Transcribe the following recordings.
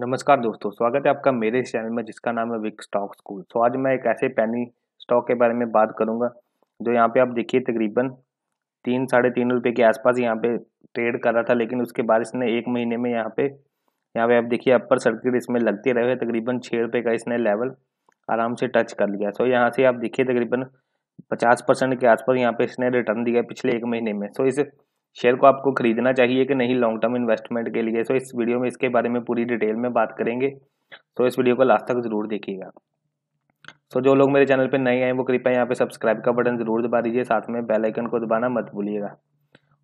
नमस्कार दोस्तों स्वागत है आपका मेरे इस चैनल में जिसका नाम है विक स्टॉक स्कूल सो आज मैं एक ऐसे पैनी स्टॉक के बारे में बात करूंगा जो यहाँ पे आप देखिए तकरीबन तीन साढ़े तीन रुपये के आसपास यहाँ पे ट्रेड कर रहा था लेकिन उसके बाद इसने एक महीने में यहाँ पे यहाँ पे आप देखिए अपर सर्किट इसमें लगते रहे तकरीबन छः रुपये का इसने लेवल आराम से टच कर लिया सो यहाँ से आप देखिए तकरीबन पचास परसेंट के आसपास यहाँ पे इसने रिटर्न दिया पिछले एक महीने में सो इस शेयर को आपको खरीदना चाहिए कि नहीं लॉन्ग टर्म इन्वेस्टमेंट के लिए सो इस वीडियो में इसके बारे में पूरी डिटेल में बात करेंगे तो इस वीडियो को लास्ट तक ज़रूर देखिएगा सो जो लोग मेरे चैनल पर नए आए वो कृपया यहाँ पे सब्सक्राइब का बटन ज़रूर दबा दीजिए साथ में बेल आइकन को दबाना मत भूलिएगा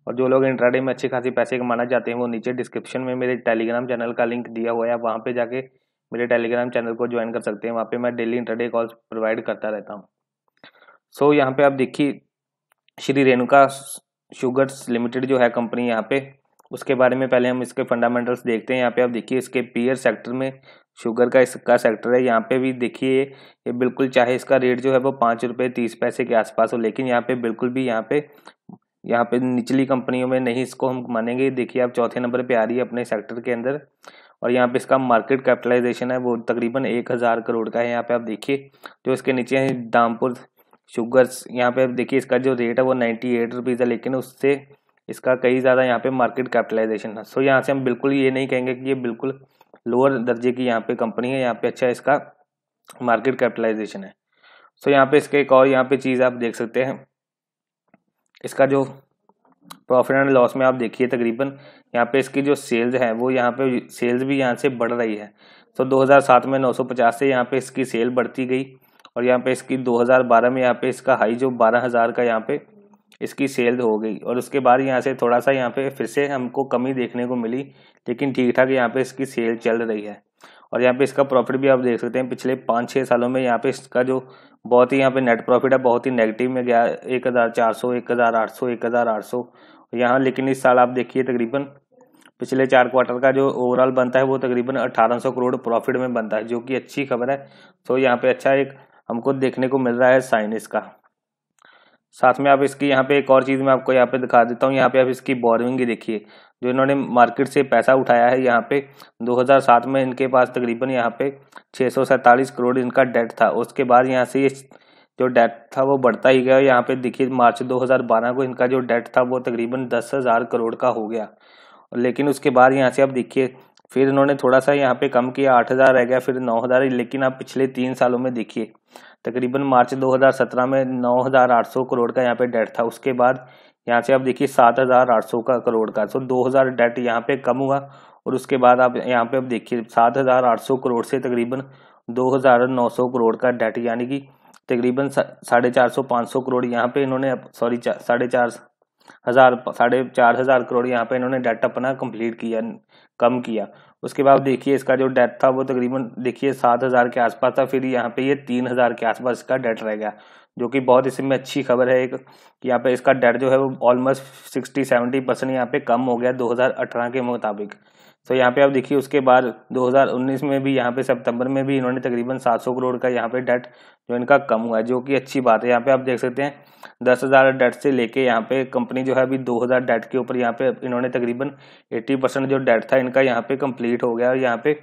और जो लोग इंट्राडे में अच्छी खासी पैसे कमाना चाहते हैं वो नीचे डिस्क्रिप्शन में मेरे टेलीग्राम चैनल का लिंक दिया हुआ है आप वहाँ पर जाके मेरे टेलीग्राम चैनल को ज्वाइन कर सकते हैं वहाँ पे मैं डेली इंट्राडे कॉल्स प्रोवाइड करता रहता हूँ सो so, यहाँ पे आप देखिए श्री रेणुका शुगर्स लिमिटेड जो है कंपनी यहाँ पे उसके बारे में पहले हम इसके फंडामेंटल्स देखते हैं यहाँ पे आप देखिए इसके पीयर सेक्टर में शुगर का इसका सेक्टर है यहाँ पे भी देखिए ये बिल्कुल चाहे इसका रेट जो है वो पाँच रुपये तीस पैसे के आसपास हो लेकिन यहाँ पे बिल्कुल भी यहाँ पे यहाँ पे निचली कंपनियों में नहीं इसको हम मानेंगे देखिए आप चौथे नंबर पर आ रही है अपने सेक्टर के अंदर और यहाँ पे इसका मार्केट कैपिटलाइजेशन है वो तकरीबन एक हज़ार करोड़ का है यहाँ पे आप देखिए जो इसके नीचे है दामपुर शुगर्स यहाँ पे देखिए इसका जो रेट है वो नाइन्टी एट रुपीज़ है लेकिन उससे इसका कई ज़्यादा यहाँ पे मार्केट कैपिटलाइजेशन है सो यहाँ से हम बिल्कुल ये नहीं कहेंगे कि ये बिल्कुल लोअर दर्जे की यहाँ पे कंपनी है यहाँ पे अच्छा इसका मार्केट कैपिटलाइजेशन है सो यहाँ पे इसके एक और यहाँ पे चीज़ आप देख सकते हैं इसका जो प्रॉफिट एंड लॉस में आप देखिए तकरीबन यहाँ पे इसकी जो सेल्स हैं वो यहाँ पे सेल्स भी यहाँ से बढ़ रही है सो so, 2007 में 950 से यहाँ पे इसकी सेल बढ़ती गई और यहाँ पे इसकी 2012 में यहाँ पे इसका हाई जो 12000 का यहाँ पे इसकी सेल हो गई और उसके बाद यहाँ से थोड़ा सा यहाँ पे फिर से हमको कमी देखने को मिली लेकिन ठीक ठाक यहाँ पे इसकी सेल चल रही है और यहाँ पे इसका प्रॉफिट भी आप देख सकते हैं पिछले पाँच छः सालों में यहाँ पे इसका जो बहुत ही यहाँ पे नेट प्रॉफिट है बहुत ही नेगेटिव में गया एक हज़ार चार सौ एक हज़ार आठ सौ एक हज़ार आठ सौ यहाँ लेकिन इस साल आप देखिए तकरीबन पिछले चार क्वार्टर का जो ओवरऑल बनता है वो तकरीबन अट्ठारह सौ करोड़ प्रॉफिट में बनता है जो कि अच्छी खबर है तो यहाँ पे अच्छा एक हमको देखने को मिल रहा है साइन इसका साथ में आप इसकी यहाँ पे एक और चीज़ मैं आपको यहाँ पे दिखा देता हूँ यहाँ पे आप इसकी बोरिंग ही देखिए जो इन्होंने मार्केट से पैसा उठाया है यहाँ पे 2007 में इनके पास तकरीबन यहाँ पे छः करोड़ इनका डेट था उसके बाद यहाँ से ये जो डेट था वो बढ़ता ही गया यहाँ पे देखिए मार्च 2012 को इनका जो डेट था वो तकरीबन दस हज़ार करोड़ का हो गया लेकिन उसके बाद यहाँ से आप देखिए फिर इन्होंने थोड़ा सा यहाँ पे कम किया आठ हज़ार रह गया फिर नौ हज़ार लेकिन आप पिछले तीन सालों में देखिए तकरीबन मार्च 2017 में नौ हज़ार आठ सौ करोड़ का यहाँ पे डेट था उसके बाद यहाँ से आप देखिए सात हज़ार आठ सौ का करोड़ का सो तो दो हज़ार डेट यहाँ पे कम हुआ और उसके बाद आप यहाँ पे आप देखिए सात हज़ार आठ सौ करोड़ से तकरीबन दो हज़ार नौ सौ करोड़ का डेट यानी कि तकरीबन साढ़े चार सौ पाँच सौ करोड़ यहाँ पे इन्होंने सॉरी साढ़े चार हज़ार साढ़े चार हज़ार करोड़ यहाँ पे इन्होंने डेट अपना कंप्लीट किया कम किया उसके बाद देखिए इसका जो डेट था वो तकरीबन देखिए सात हज़ार के आसपास था फिर यहाँ पे ये तीन हज़ार के आसपास इसका डेट रह गया जो कि बहुत इसमें अच्छी खबर है एक कि यहाँ पे इसका डेट जो है वो ऑलमोस्ट सिक्सटी सेवेंटी परसेंट यहाँ पे कम हो गया दो हज़ार अठारह के मुताबिक तो यहाँ पे आप देखिए उसके बाद 2019 में भी यहाँ पे सितंबर में भी इन्होंने तकरीबन 700 करोड़ का यहाँ पे डेट जो इनका कम हुआ है जो कि अच्छी बात है यहाँ पे आप देख सकते हैं दस हज़ार डेट से लेके यहाँ पे कंपनी जो है अभी दो हज़ार डेट के ऊपर यहाँ पे इन्होंने तकरीबन एट्टी परसेंट जो डेट था इनका यहाँ पे कंप्लीट हो गया और यहाँ पे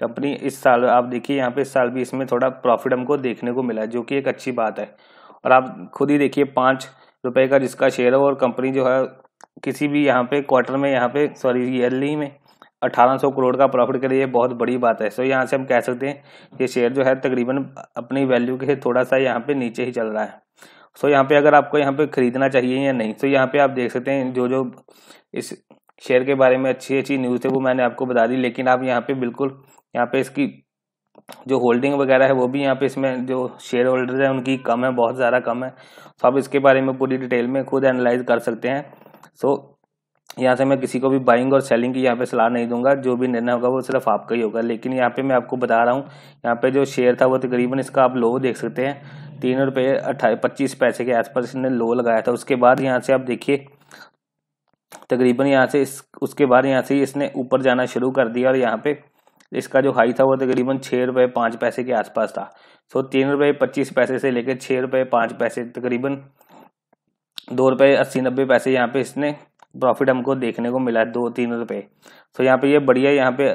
कंपनी इस साल आप देखिए यहाँ पे इस साल भी इसमें थोड़ा प्रॉफिट हमको देखने को मिला जो कि एक अच्छी बात है और आप खुद ही देखिए पाँच रुपये का जिसका शेयर हो और कंपनी जो है किसी भी यहाँ पे क्वार्टर में यहाँ पे सॉरी ईयरली में 1800 करोड़ का प्रॉफिट के लिए बहुत बड़ी बात है सो यहाँ से हम कह सकते हैं कि शेयर जो है तकरीबन अपनी वैल्यू के थोड़ा सा यहाँ पे नीचे ही चल रहा है सो यहाँ पे अगर आपको यहाँ पे ख़रीदना चाहिए या नहीं तो यहाँ पे आप देख सकते हैं जो जो इस शेयर के बारे में अच्छी अच्छी न्यूज़ है वो मैंने आपको बता दी लेकिन आप यहाँ पे बिल्कुल यहाँ पे इसकी जो होल्डिंग वगैरह है वो भी यहाँ पे इसमें जो शेयर होल्डर हैं उनकी कम है बहुत ज़्यादा कम है तो आप इसके बारे में पूरी डिटेल में खुद एनालाइज कर सकते हैं सो यहाँ से मैं किसी को भी बाइंग और सेलिंग की यहाँ पे सलाह नहीं दूंगा जो भी निर्णय होगा वो सिर्फ आपका ही होगा लेकिन यहाँ पे मैं आपको बता रहा हूँ यहाँ पे जो शेयर था वो तकरीबन इसका आप लो देख सकते हैं तीन रुपये अट्ठाईस पच्चीस पैसे के आसपास इसने लो लगाया था उसके बाद यहाँ से आप देखिए तकरीबन यहाँ से इस उसके बाद यहाँ से इसने ऊपर जाना शुरू कर दिया और यहाँ पे इसका जो हाई था वो तकरीबन छः रुपये पाँच पैसे के आसपास था सो तीन रुपये पच्चीस पैसे से लेकर छः रुपये पाँच पैसे तकरीबन दो रुपये अस्सी नब्बे पैसे यहाँ पे इसने प्रॉफिट हमको देखने को मिला है दो तीन रुपये सो यहाँ पे ये बढ़िया यहाँ पे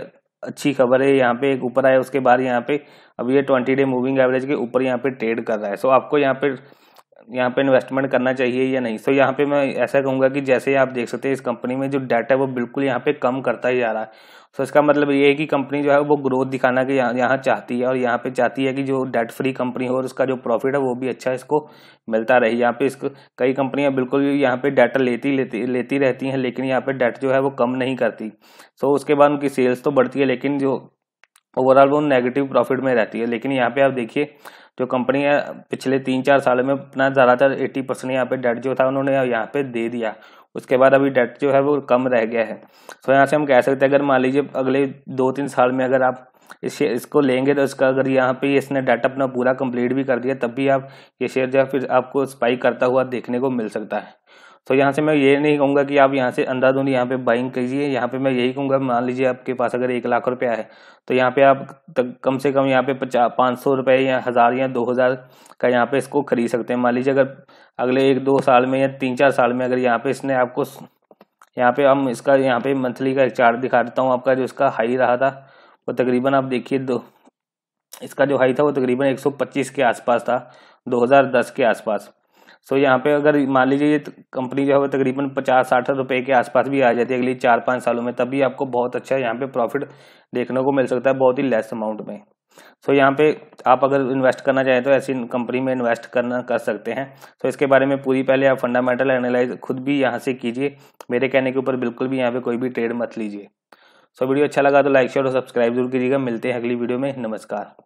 अच्छी खबर है यहाँ पे एक ऊपर आया उसके बाद यहाँ पे अब ये ट्वेंटी डे मूविंग एवरेज के ऊपर यहाँ पे ट्रेड कर रहा है सो आपको यहाँ पे यहाँ पे इन्वेस्टमेंट करना चाहिए या नहीं सो so, यहाँ पे मैं ऐसा कहूँगा कि जैसे आप देख सकते हैं इस कंपनी में जो डाटा है वो बिल्कुल यहाँ पे कम करता ही जा रहा है सो so, इसका मतलब ये है कि कंपनी जो है वो ग्रोथ दिखाना कि यहाँ यहाँ चाहती है और यहाँ पे चाहती है कि जो डेट फ्री कंपनी हो और उसका जो प्रॉफिट है वो भी अच्छा इसको मिलता रहे यहाँ पे इसको कई कंपनियाँ बिल्कुल यहाँ पे डाटा लेती लेती लेती रहती हैं लेकिन यहाँ पे डेट जो है वो कम नहीं करती सो so, उसके बाद उनकी सेल्स तो बढ़ती है लेकिन जो ओवरऑल वो नेगेटिव प्रॉफिट में रहती है लेकिन यहाँ पे आप देखिए जो कंपनी है पिछले तीन चार साल में अपना ज़्यादातर एटी परसेंट यहाँ पे डेट जो था उन्होंने यहाँ पे दे दिया उसके बाद अभी डेट जो है वो कम रह गया है तो यहाँ से हम कह सकते हैं अगर मान लीजिए अगले दो तीन साल में अगर आप इस इसको लेंगे तो इसका अगर यहाँ पे इसने डाटा अपना पूरा कंप्लीट भी कर दिया तब भी आप ये शेयर जो है फिर आपको स्पाइक करता हुआ देखने को मिल सकता है तो यहाँ से मैं ये नहीं कहूँगा कि आप यहाँ से अंधाधुंध यहाँ पे बाइंग कीजिए यहाँ पे मैं यही कहूँगा मान लीजिए आपके पास अगर एक लाख रुपया है तो यहाँ पे आप तक कम से कम यहाँ पे पचास पाँच सौ रुपये या हज़ार या दो हज़ार का यहाँ पे इसको खरीद सकते हैं मान लीजिए अगर अगले एक दो साल में या तीन चार साल में अगर यहाँ पे इसने आपको यहाँ पे हम इसका यहाँ पे मंथली का चार्ट दिखा देता हूँ आपका जो इसका हाई रहा था वो तकरीबन आप देखिए दो इसका जो हाई था वो तकरीबन एक के आसपास था दो के आसपास सो यहाँ पे अगर मान लीजिए ये कंपनी जो है तकरीबन पचास साठ रुपए के आसपास भी आ जाती है अगली चार पाँच सालों में तब भी आपको बहुत अच्छा यहाँ पे प्रॉफिट देखने को मिल सकता है बहुत ही लेस अमाउंट में सो so, यहाँ पे आप अगर इन्वेस्ट करना चाहें तो ऐसी कंपनी में इन्वेस्ट करना कर सकते हैं सो so, इसके बारे में पूरी पहले आप फंडामेंटल एनालाइज खुद भी यहाँ से कीजिए मेरे कहने के ऊपर बिल्कुल भी यहाँ पे कोई भी ट्रेड मत लीजिए सो so, वीडियो अच्छा लगा तो लाइक शेयर और सब्सक्राइब जरूर कीजिएगा मिलते हैं अगली वीडियो में नमस्कार